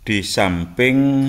Di samping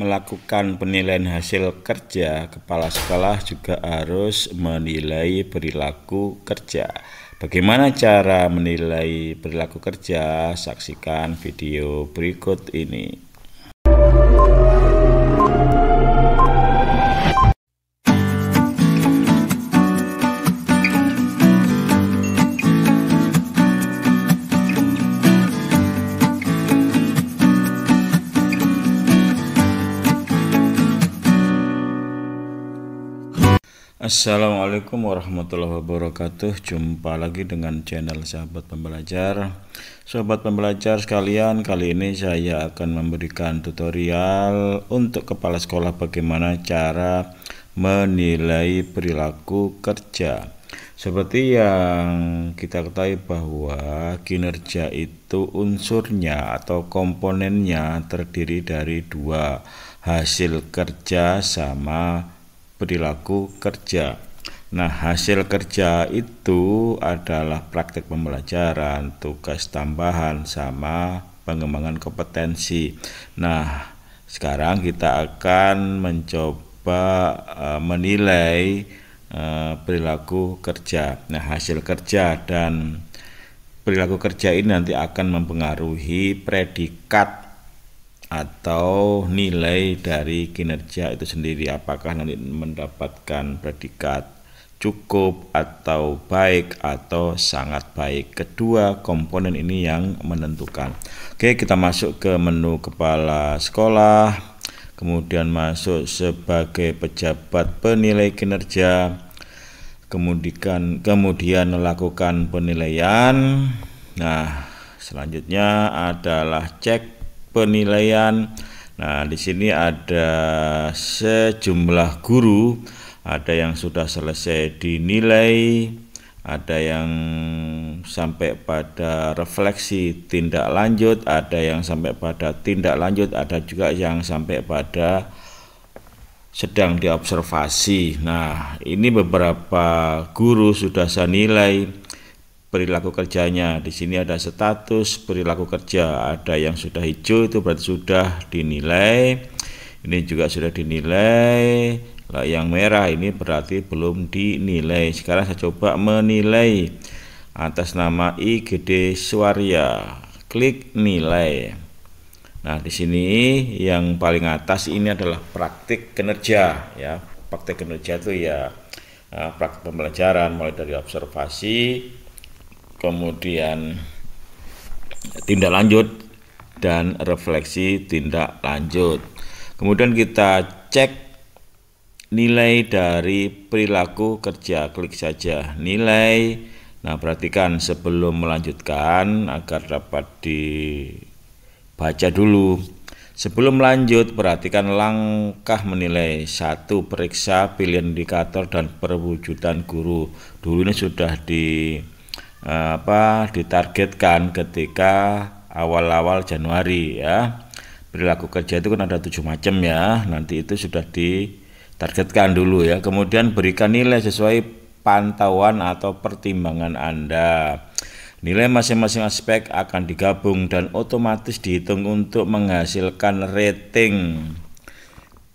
melakukan penilaian hasil kerja, kepala sekolah juga harus menilai perilaku kerja. Bagaimana cara menilai perilaku kerja? Saksikan video berikut ini. Assalamualaikum warahmatullahi wabarakatuh Jumpa lagi dengan channel sahabat pembelajar Sobat pembelajar sekalian Kali ini saya akan memberikan tutorial Untuk kepala sekolah bagaimana cara menilai perilaku kerja Seperti yang kita ketahui bahwa Kinerja itu unsurnya atau komponennya terdiri dari dua Hasil kerja sama perilaku kerja. Nah, hasil kerja itu adalah praktik pembelajaran, tugas tambahan sama pengembangan kompetensi. Nah, sekarang kita akan mencoba uh, menilai uh, perilaku kerja. Nah, hasil kerja dan perilaku kerja ini nanti akan mempengaruhi predikat atau nilai dari kinerja itu sendiri apakah nanti mendapatkan predikat cukup atau baik atau sangat baik kedua komponen ini yang menentukan oke kita masuk ke menu kepala sekolah kemudian masuk sebagai pejabat penilai kinerja kemudian kemudian melakukan penilaian nah selanjutnya adalah cek penilaian. Nah, di sini ada sejumlah guru, ada yang sudah selesai dinilai, ada yang sampai pada refleksi tindak lanjut, ada yang sampai pada tindak lanjut, ada juga yang sampai pada sedang diobservasi. Nah, ini beberapa guru sudah saya nilai perilaku kerjanya. Di sini ada status perilaku kerja. Ada yang sudah hijau itu berarti sudah dinilai. Ini juga sudah dinilai. Lah yang merah ini berarti belum dinilai. Sekarang saya coba menilai atas nama IGD Suarya. Klik nilai. Nah, di sini yang paling atas ini adalah praktik kinerja ya. Praktik kinerja itu ya eh, praktik pembelajaran mulai dari observasi kemudian tindak lanjut dan refleksi tindak lanjut. Kemudian kita cek nilai dari perilaku kerja, klik saja nilai. Nah, perhatikan sebelum melanjutkan agar dapat dibaca dulu. Sebelum lanjut, perhatikan langkah menilai. Satu, periksa pilihan indikator dan perwujudan guru. Dulu ini sudah di Eh, apa ditargetkan ketika awal-awal Januari ya. Perilaku kerja itu kan ada tujuh macam ya. Nanti itu sudah ditargetkan dulu ya. Kemudian berikan nilai sesuai pantauan atau pertimbangan Anda. Nilai masing-masing aspek akan digabung dan otomatis dihitung untuk menghasilkan rating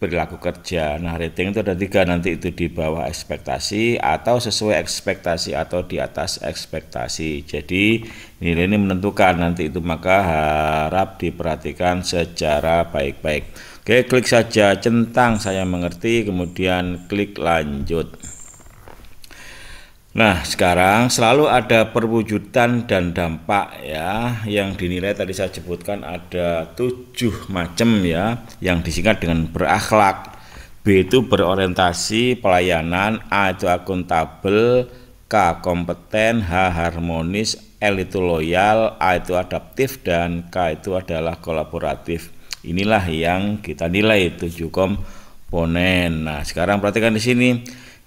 perilaku kerja. Nah, rating itu ada tiga nanti itu di bawah ekspektasi atau sesuai ekspektasi atau di atas ekspektasi. Jadi nilai ini menentukan nanti itu maka harap diperhatikan secara baik-baik. Oke, klik saja centang saya mengerti, kemudian klik lanjut. Nah, sekarang selalu ada perwujudan dan dampak ya yang dinilai tadi saya sebutkan ada tujuh macam ya yang disingkat dengan berakhlak. B itu berorientasi pelayanan, A itu akuntabel, K kompeten, H harmonis, L itu loyal, A itu adaptif dan K itu adalah kolaboratif. Inilah yang kita nilai tujuh komponen. Nah, sekarang perhatikan di sini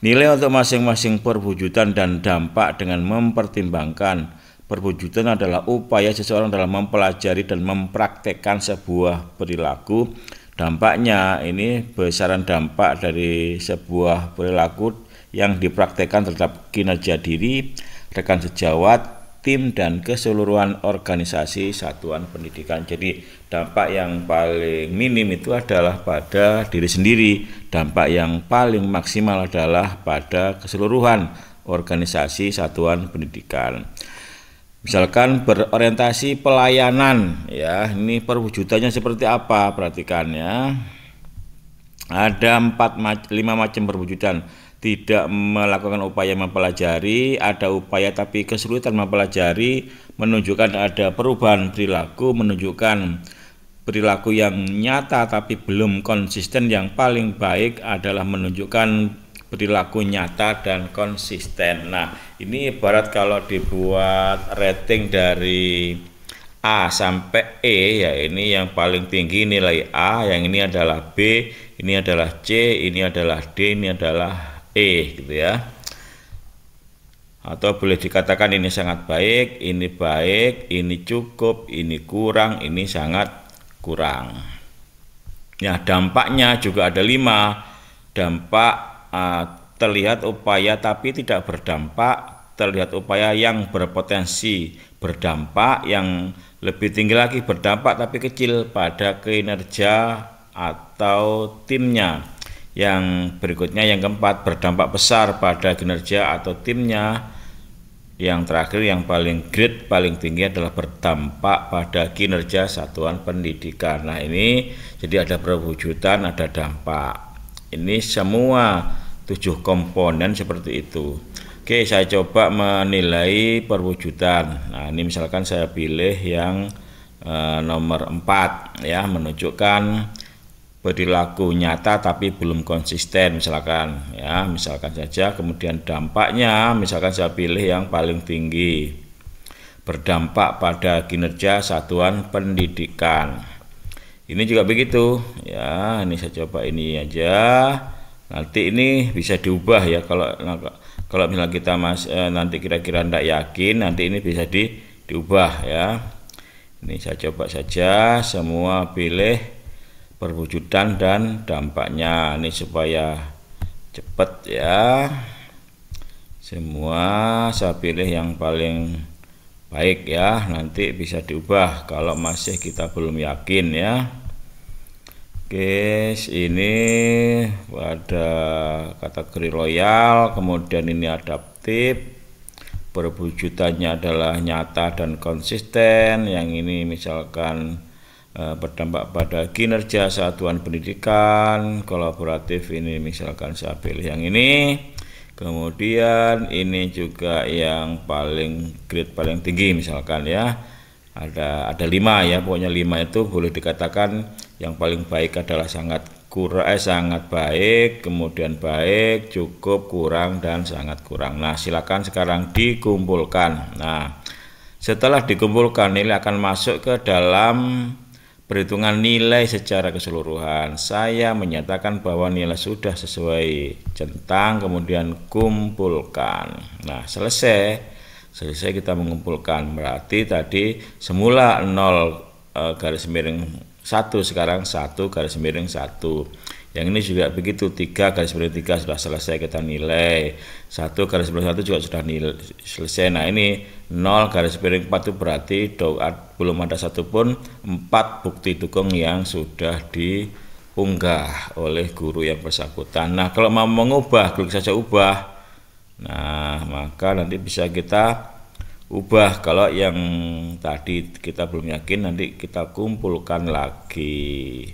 Nilai untuk masing-masing perwujudan dan dampak dengan mempertimbangkan perwujudan adalah upaya seseorang dalam mempelajari dan mempraktekkan sebuah perilaku. Dampaknya ini besaran dampak dari sebuah perilaku yang dipraktekkan terhadap kinerja diri, rekan sejawat, tim dan keseluruhan organisasi satuan pendidikan. Jadi dampak yang paling minim itu adalah pada diri sendiri, dampak yang paling maksimal adalah pada keseluruhan organisasi satuan pendidikan. Misalkan berorientasi pelayanan ya, ini perwujudannya seperti apa? Perhatikan ya. Ada empat lima macam perwujudan tidak melakukan upaya mempelajari, ada upaya tapi kesulitan mempelajari, menunjukkan ada perubahan perilaku, menunjukkan perilaku yang nyata tapi belum konsisten yang paling baik adalah menunjukkan perilaku nyata dan konsisten. Nah, ini ibarat kalau dibuat rating dari A sampai E ya ini yang paling tinggi nilai A, yang ini adalah B, ini adalah C, ini adalah D, ini adalah E gitu ya atau boleh dikatakan ini sangat baik, ini baik, ini cukup, ini kurang, ini sangat kurang. Ya dampaknya juga ada lima dampak uh, terlihat upaya tapi tidak berdampak, terlihat upaya yang berpotensi berdampak, yang lebih tinggi lagi berdampak tapi kecil pada kinerja atau timnya yang berikutnya yang keempat berdampak besar pada kinerja atau timnya. Yang terakhir yang paling grade paling tinggi adalah berdampak pada kinerja satuan pendidikan. Nah, ini jadi ada perwujudan, ada dampak. Ini semua tujuh komponen seperti itu. Oke, saya coba menilai perwujudan. Nah, ini misalkan saya pilih yang e, nomor 4 ya, menunjukkan perilaku nyata tapi belum konsisten misalkan ya misalkan saja kemudian dampaknya misalkan saya pilih yang paling tinggi berdampak pada kinerja satuan pendidikan ini juga begitu ya ini saya coba ini aja nanti ini bisa diubah ya kalau kalau misalnya kita mas eh, nanti kira-kira tidak yakin nanti ini bisa di diubah ya ini saya coba saja semua pilih perwujudan dan dampaknya ini supaya cepat ya semua saya pilih yang paling baik ya nanti bisa diubah kalau masih kita belum yakin ya guys ini ada kategori loyal kemudian ini adaptif perwujudannya adalah nyata dan konsisten yang ini misalkan Eh, berdampak pada kinerja satuan pendidikan kolaboratif ini misalkan saya pilih yang ini kemudian ini juga yang paling grade paling tinggi misalkan ya ada ada lima ya pokoknya lima itu boleh dikatakan yang paling baik adalah sangat kurang eh, sangat baik kemudian baik cukup kurang dan sangat kurang nah silakan sekarang dikumpulkan nah setelah dikumpulkan ini akan masuk ke dalam perhitungan nilai secara keseluruhan. Saya menyatakan bahwa nilai sudah sesuai centang kemudian kumpulkan. Nah, selesai. Selesai kita mengumpulkan. Berarti tadi semula 0 e, eh, garis miring 1 sekarang 1 garis miring 1. Yang ini juga begitu, tiga garis miring tiga sudah selesai kita nilai, satu garis miring satu juga sudah nilai, selesai. Nah ini nol garis miring empat itu berarti doa belum ada satu pun empat bukti dukung yang sudah diunggah oleh guru yang bersangkutan. Nah kalau mau mengubah klik saja ubah. Nah maka nanti bisa kita ubah kalau yang tadi kita belum yakin nanti kita kumpulkan lagi.